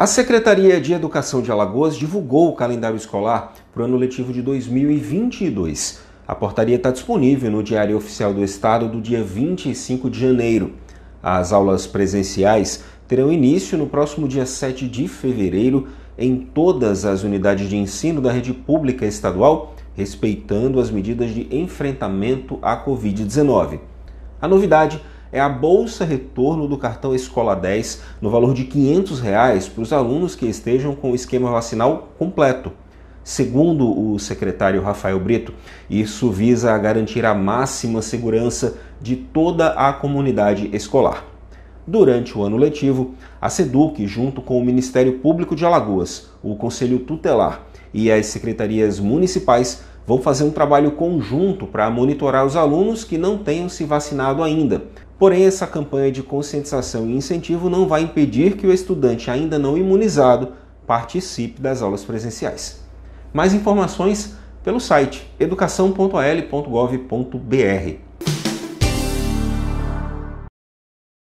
A Secretaria de Educação de Alagoas divulgou o calendário escolar para o ano letivo de 2022. A portaria está disponível no Diário Oficial do Estado do dia 25 de janeiro. As aulas presenciais terão início no próximo dia 7 de fevereiro em todas as unidades de ensino da rede pública estadual, respeitando as medidas de enfrentamento à Covid-19. A novidade é a bolsa retorno do cartão Escola 10 no valor de R$ 500 reais para os alunos que estejam com o esquema vacinal completo. Segundo o secretário Rafael Brito, isso visa garantir a máxima segurança de toda a comunidade escolar. Durante o ano letivo, a SEDUC, junto com o Ministério Público de Alagoas, o Conselho Tutelar e as secretarias municipais, vão fazer um trabalho conjunto para monitorar os alunos que não tenham se vacinado ainda, Porém, essa campanha de conscientização e incentivo não vai impedir que o estudante ainda não imunizado participe das aulas presenciais. Mais informações pelo site educação.al.gov.br.